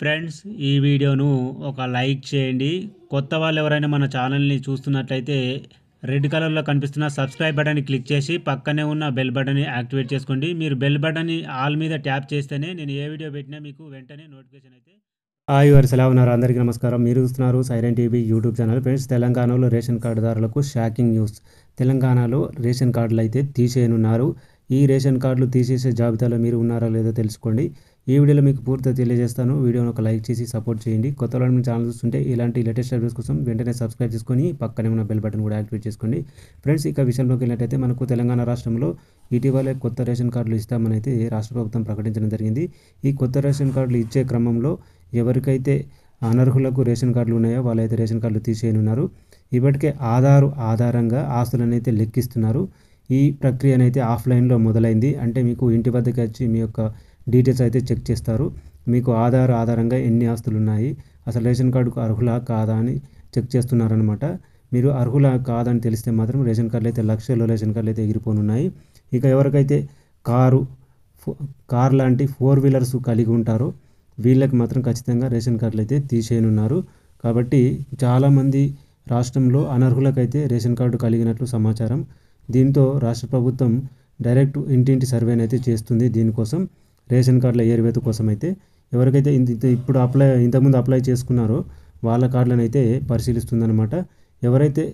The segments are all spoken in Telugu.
ఫ్రెండ్స్ ఈ వీడియోను ఒక లైక్ చేయండి కొత్త వాళ్ళు ఎవరైనా మన ఛానల్ని చూస్తున్నట్లయితే రెడ్ కలర్లో కనిపిస్తున్న సబ్స్క్రైబ్ బటన్ క్లిక్ చేసి పక్కనే ఉన్న బెల్ బటన్ని యాక్టివేట్ చేసుకోండి మీరు బెల్ బటన్ని ఆల్ మీద ట్యాప్ చేస్తేనే నేను ఏ వీడియో పెట్టినా మీకు వెంటనే నోటిఫికేషన్ అయితే ఆ యువర్ ఎలా ఉన్నారు అందరికీ నమస్కారం మీరు చూస్తున్నారు Siren TV YouTube channel friends తెలంగాణలో రేషన్ కార్డుదారులకు షాకింగ్ న్యూస్ తెలంగాణలో రేషన్ కార్డులు అయితే తీసేయనున్నారు ఈ రేషన్ కార్డులు తీసేసే జాబితాలో మీరు ఉన్నారా లేదో తెలుసుకోండి ఈ వీడియోలో మీకు పూర్తిగా తెలియజేస్తాను వీడియోను ఒక లైక్ చేసి సపోర్ట్ చేయండి కొత్త వాళ్ళని ఛానల్ చూస్తుంటే ఇలాంటి లేటెస్ట్ అప్డేట్స్ కోసం వెంటనే సబ్స్క్రైబ్ చేసుకొని పక్కనే ఉన్న బెల్ బటన్ కూడా యాక్టివేట్ చేసుకోండి ఫ్రెండ్స్ ఇక విషయంలోకి వెళ్ళినట్టయితే మనకు తెలంగాణ రాష్ట్రంలో ఇటీవలే కొత్త రేషన్ కార్డులు ఇస్తామనైతే రాష్ట్ర ప్రభుత్వం ప్రకటించడం జరిగింది ఈ కొత్త రేషన్ కార్డులు ఇచ్చే క్రమంలో ఎవరికైతే అనర్హులకు రేషన్ కార్డులు ఉన్నాయో వాళ్ళైతే రేషన్ కార్డులు తీసేయనున్నారు ఇప్పటికే ఆధారు ఆధారంగా అయితే లెక్కిస్తున్నారు ఈ ప్రక్రియనైతే ఆఫ్లైన్లో మొదలైంది అంటే మీకు ఇంటి వద్దకు వచ్చి మీ యొక్క డీటెయిల్స్ అయితే చెక్ చేస్తారు మీకు ఆధార్ ఆధారంగా ఎన్ని ఆస్తులు ఉన్నాయి అసలు రేషన్ కార్డుకు అర్హులా కాదా అని చెక్ చేస్తున్నారనమాట మీరు అర్హులా కాదని తెలిస్తే మాత్రం రేషన్ కార్డులు అయితే లక్షల్లో రేషన్ కార్డులు అయితే ఎగిరిపోనున్నాయి ఇక ఎవరికైతే కారు కార్ లాంటి ఫోర్ వీలర్స్ కలిగి ఉంటారో వీళ్ళకి మాత్రం ఖచ్చితంగా రేషన్ కార్డులు అయితే తీసేయనున్నారు కాబట్టి చాలామంది రాష్ట్రంలో అనర్హులకైతే రేషన్ కార్డు కలిగినట్లు సమాచారం దీంతో రాష్ట్ర ప్రభుత్వం డైరెక్ట్ ఇంటింటి సర్వేని అయితే చేస్తుంది దీనికోసం రేషన్ కార్డుల ఏరివేత కోసం అయితే ఎవరికైతే ఇప్పుడు అప్లై ఇంతకుముందు అప్లై చేసుకున్నారో వాళ్ళ కార్డులను అయితే పరిశీలిస్తుందన్నమాట ఎవరైతే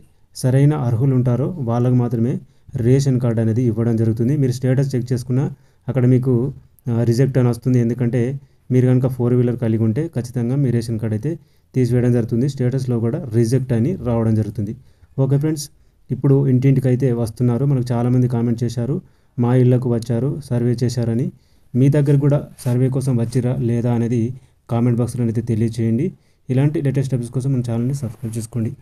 సరైన అర్హులు ఉంటారో వాళ్ళకు మాత్రమే రేషన్ కార్డు అనేది ఇవ్వడం జరుగుతుంది మీరు స్టేటస్ చెక్ చేసుకున్న అక్కడ మీకు రిజెక్ట్ అని వస్తుంది ఎందుకంటే మీరు కనుక ఫోర్ వీలర్ కలిగి ఉంటే ఖచ్చితంగా మీ రేషన్ కార్డు అయితే తీసివేయడం జరుగుతుంది స్టేటస్లో కూడా రిజెక్ట్ అని రావడం జరుగుతుంది ఓకే ఫ్రెండ్స్ ఇప్పుడు ఇంటింటికి అయితే వస్తున్నారు మనకు చాలామంది కామెంట్ చేశారు మా ఇళ్లకు వచ్చారు సర్వే చేశారని మీ దగ్గర కూడా సర్వే కోసం వచ్చిరా లేదా అనేది కామెంట్ బాక్స్లో అయితే తెలియచేయండి ఇలాంటి లేటెస్ట్ అప్డేట్స్ కోసం మన ఛానల్ని సబ్స్క్రైబ్ చేసుకోండి